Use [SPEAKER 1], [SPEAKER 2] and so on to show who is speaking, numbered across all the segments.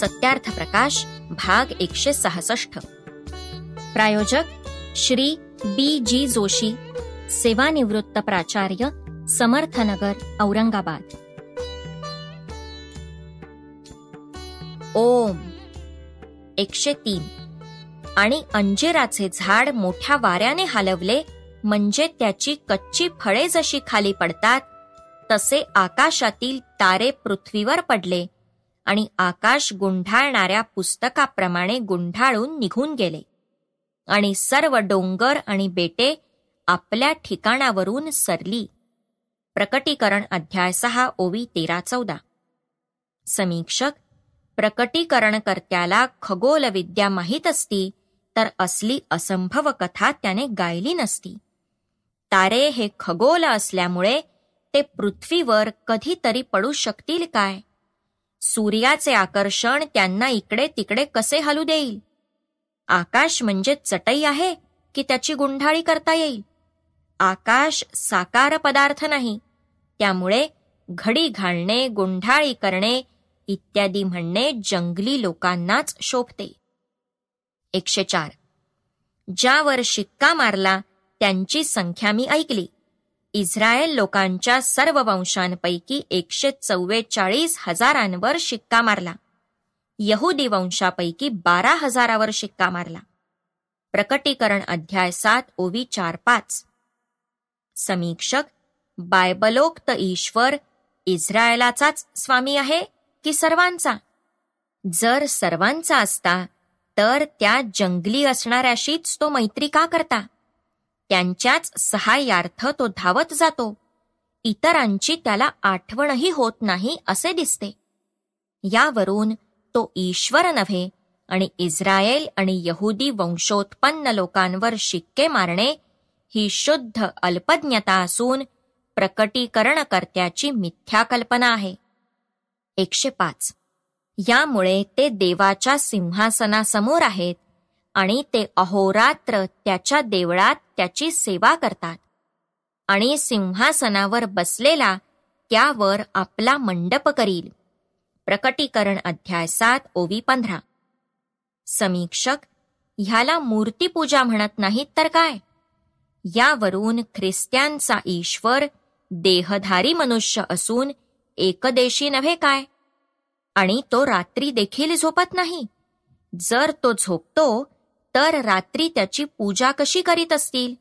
[SPEAKER 1] सत्यार्थ प्रकाश भाग एकशे सहासष्ट प्रायोजक श्री बी जी जोशी सेवानिवृत्त प्राचार्य समर्थनगर औरंगाबाद ओम एकशे तीन आणि अंजिराचे झाड मोठ्या वाऱ्याने हलवले म्हणजे त्याची कच्ची फळे जशी खाली पडतात तसे आकाशातील तारे पृथ्वीवर पडले आणि आकाश गुंढाळणाऱ्या पुस्तकाप्रमाणे गुंढाळून निघून गेले आणि सर्व डोंगर आणि बेटे आपल्या ठिकाणावरून सरली प्रकटीकरण अध्याय सहा ओवी तेरा चौदा समीक्षक प्रकटीकरणकर्त्याला खगोलविद्या माहीत असती तर असली असंभव कथा त्याने गायली नसती तारे हे खगोल असल्यामुळे ते पृथ्वीवर कधीतरी पडू शकतील काय सूर्याचे आकर्षण त्यांना इकडे तिकडे कसे हलू देईल आकाश म्हणजे चटई आहे की त्याची गुंढाळी करता येईल आकाश साकार पदार्थ नाही त्यामुळे घडी घालणे गुंढाळी करणे इत्यादी म्हणणे जंगली लोकांनाच शोभते एकशे चार ज्यावर शिक्का मारला त्यांची संख्या मी ऐकली इस्रायल लोकांच्या सर्व वंशांपैकी एकशे चव्वेचाळीस हजारांवर शिक्का मारला यहुदी वंशापैकी बारा हजारावर शिक्का मारला प्रकटीकरण अध्याय सात ओवी चार पाच समीक्षक बायबलोक्त ईश्वर इस्रायलाचाच स्वामी आहे की सर्वांचा जर सर्वांचा असता तर त्या जंगली असणाऱ्याशीच तो मैत्री का करता त्यांच्याच सहाय्यार्थ तो धावत जातो इतरांची त्याला आठवणही होत नाही असे दिसते यावरून तो ईश्वर नव्हे आणि इस्रायल आणि यहुदी वंशोत्पन्न लोकांवर शिक्के मारणे ही शुद्ध अल्पज्ञता असून प्रकटीकरणकर्त्याची मिथ्या कल्पना आहे एकशे पाच यामुळे ते देवाच्या सिंहासनासमोर आहेत आणि ते अहोरात्र त्याच्या देवळात त्याची सेवा करतात आणि सिंहासनावर बसलेला त्यावर आपला मंडप करील प्रकटीकरण अध्याय सात ओवी पंधरा समीक्षक ह्याला मूर्तीपूजा म्हणत नाहीत तर काय यावरून ख्रिस्त्यांचा ईश्वर देहधारी मनुष्य असून एकदेशी नव्हे काय आणि तो रात्री देखील झोपत नाही जर तो झोपतो तर रात्री त्याची पूजा कशी करीत असतील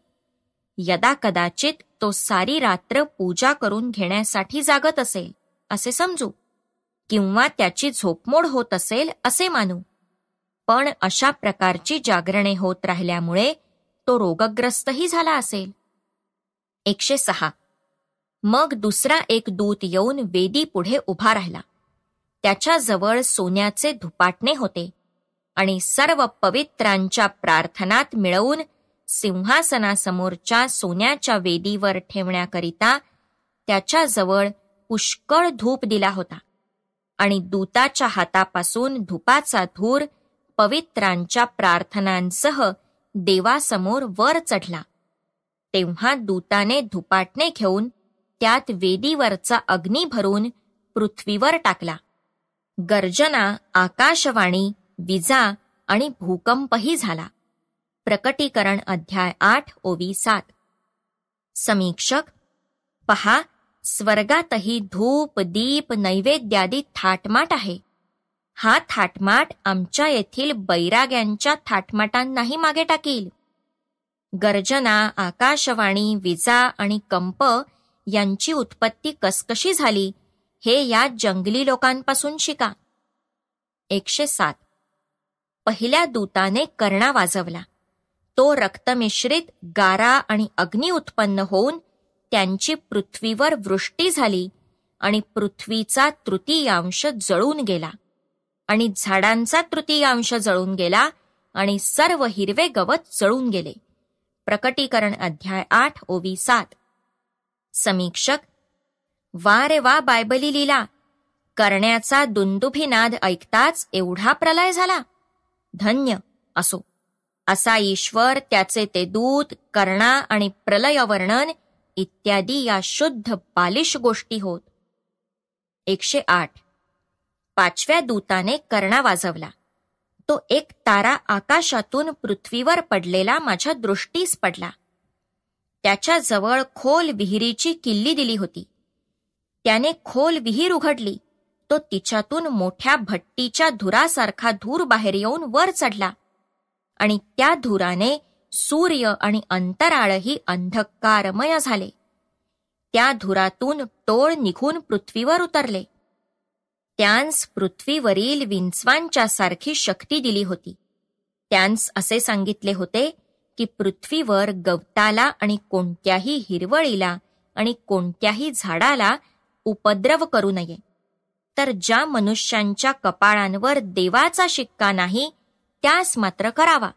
[SPEAKER 1] यदा कदाचित तो सारी रात्र पूजा करून घेण्यासाठी जागत असेल असे समजू किंवा त्याची झोपमोड होत असेल असे मानू पण अशा प्रकारची जागरणे होत राहिल्यामुळे तो रोगग्रस्तही झाला असेल एकशे सहा मग दुसरा एक दूत येऊन वेदी पुढे उभा राहिला त्याच्याजवळ सोन्याचे धुपाटणे होते आणि सर्व पवित्रांच्या प्रार्थनात मिळवून सिंहासनासमोरच्या सोन्याच्या वेदीवर ठेवण्याकरिता त्याच्याजवळ पुष्कळ धूप दिला होता आणि दूताच्या हातापासून धूपाचा धूर पवित्रांच्या प्रार्थनांसह देवासमोर वर चढला तेव्हा दूताने धुपाटणे घेऊन त्यात वेदीवरचा अग्नी भरून पृथ्वीवर टाकला गर्जना आकाशवाणी विजा आणि भूकंपही झाला प्रकटीकरण अध्याय आठ ओवी सात समीक्षक पहा स्वर्गातही धूप दीप नैवेद्यादी थाटमाट आहे हा थाटमाट आमच्या येथील बैराग्यांच्या थाटमाटांनाही मागे टाकील गर्जना आकाशवाणी विजा आणि कंप यांची उत्पत्ती कसकशी झाली हे या जंगली लोकांपासून शिका एकशे सात पहिल्या दूताने कर्णा वाजवला तो रक्तमिश्रित गारा आणि अग्नी उत्पन्न होऊन त्यांची पृथ्वीवर वृष्टी झाली आणि पृथ्वीचा तृतीयांश जळून गेला आणि झाडांचा तृतीयांश जळून गेला आणि सर्व हिरवे गवत जळून गेले प्रकटीकरण अध्याय आठ ओवी सात समीक्षक वा रे वा बायबली लिला करण्याचा दुंदुभिनाद ऐकताच एवढा प्रलय झाला धन्य असो असा ईश्वर त्याचे ते दूत कर्णा आणि प्रलय वर्णन इत्यादी या शुद्ध बालिश गोष्टी होत एकशे आठ पाचव्या दूताने कर्णा वाजवला तो एक तारा आकाशातून पृथ्वीवर पडलेला माझ्या दृष्टीस पडला त्याच्या जवळ खोल विहिरीची किल्ली दिली होती त्याने खोल विहीर उघडली तो तिच्यातून मोठ्या भट्टीच्या धुरासारखा धूर बाहेर येऊन वर चढला आणि त्या धुराने सूर्य आणि अंतराळही अंधकारमय झाले त्या धुरातून टोळ निघून पृथ्वीवर उतरले त्यांस पृथ्वीवरील विंचवांच्या सारखी शक्ती दिली होती त्यांस असे सांगितले होते की पृथ्वीवर गवताला आणि कोणत्याही हिरवळीला आणि कोणत्याही झाडाला उपद्रव करू नये तर ज्या मनुष्यांच्या कपाळांवर देवाचा शिक्का नाही त्यास मात्र करावा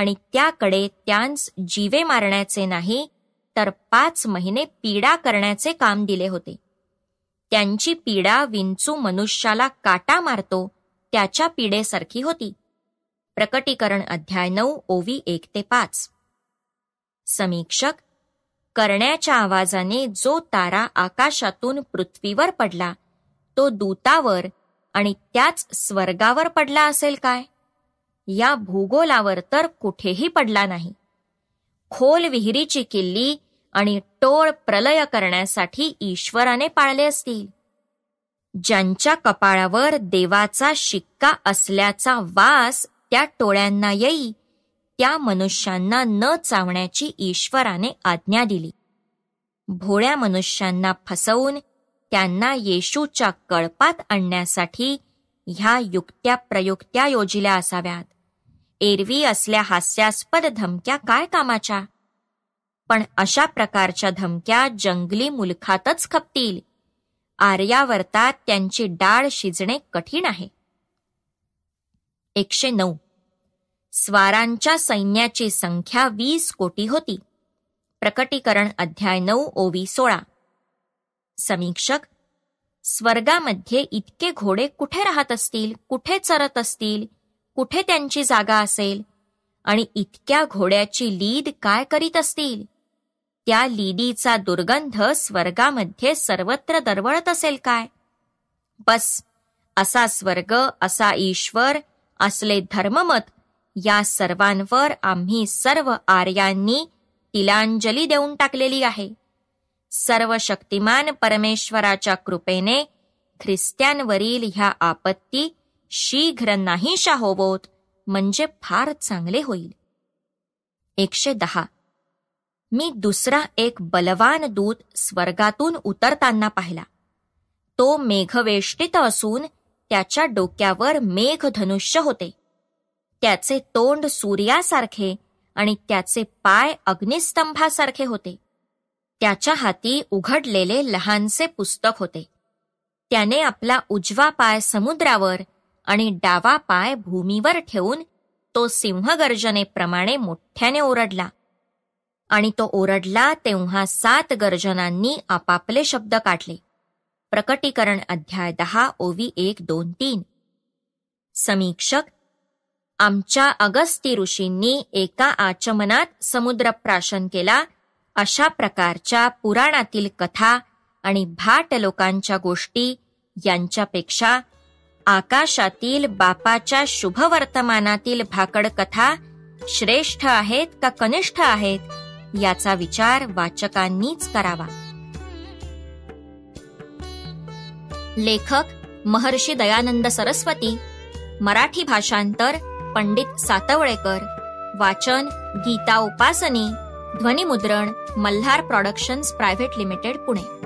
[SPEAKER 1] आणि त्याकडे त्यांस जीवे मारण्याचे नाही तर पाच महिने पीडा करण्याचे काम दिले होते त्यांची पीडा विंचू मनुष्याला काटा मारतो त्याच्या पीडेसारखी होती प्रकटीकरण अध्याय नऊ ओवी एक ते पाच समीक्षक करण्याच्या आवाजाने जो तारा आकाशातून पृथ्वीवर पडला तो दूतावर आणि त्याच स्वर्गावर पडला असेल काय या भूगोलावर तर कुठेही पडला नाही खोल विहिरीची किल्ली आणि टोळ प्रलय करण्यासाठी ईश्वराने पाळले असतील ज्यांच्या कपाळावर देवाचा शिक्का असल्याचा वास त्या टोळ्यांना येई त्या मनुष्यांना न चावण्याची ईश्वराने आज्ञा दिली भोळ्या मनुष्यांना फसवून त्यांना येशूच्या कळपात आणण्यासाठी ह्या युक्त्या प्रयुक्त्या योजिल्या असाव्यात एरवी असल्या हास्यास्पद धमक्या काय कामाच्या पण अशा प्रकारच्या धमक्या जंगली मुलखातच खपतील आर्यावर्तात त्यांची डाळ शिजणे कठीण आहे एकशे नऊ स्वारांच्या सैन्याची संख्या वीस कोटी होती प्रकटीकरण अध्याय नऊ ओवी सोळा समीक्षक स्वर्गामध्ये इतके घोडे कुठे राहत असतील कुठे चरत असतील कुठे त्यांची जागा असेल आणि इतक्या घोड्याची लीद काय करीत असतील त्या लीदीचा दुर्गंध स्वर्गामध्ये सर्वत्र दरवळत असेल काय बस असा स्वर्ग असा ईश्वर असले धर्ममत या सर्वांवर आम्ही सर्व आर्यांनी तिलांजली देऊन टाकलेली आहे सर्व शक्तिमान परमेश्वराच्या कृपेने ख्रिस्त्यांवरील ह्या आपत्ती शीघ्र नाहीशा होवोत म्हणजे फार चांगले होईल एकशे दहा मी दुसरा एक बलवान दूत स्वर्गातून उतरताना पाहिला तो मेघवेष्टित असून त्याच्या डोक्यावर मेघ धनुष्य होते त्याचे तोंड सूर्यासारखे आणि त्याचे पाय अग्निस्तंभासारखे होते त्याच्या हाती उघडलेले लहानसे पुस्तक होते त्याने आपला उजवा पाय समुद्रावर आणि डावा पाय भूमीवर ठेवून तो सिंहगर्जनेप्रमाणे मोठ्याने ओरडला आणि तो ओरडला तेव्हा सात गर्जनांनी आपापले शब्द काढले प्रकटीकरण अध्याय दहा ओवी एक दोन तीन समीक्षक आमच्या अगस्ती ऋषींनी एका आचमनात समुद्रप्राशन केला अशा प्रकारच्या पुराणातील कथा आणि भाट लोकांच्या गोष्टी यांच्यापेक्षा आकाशातील बापाच्या शुभवर्तमानातील भाकड कथा श्रेष्ठ आहेत का कनिष्ठ आहेत याचा विचार वाचकांनीच करावा लेखक महर्षी दयानंद सरस्वती मराठी भाषांतर पंडित सातवळेकर वाचन गीता उपासनी ध्वनिमुद्रण Malhar productions private limited Pune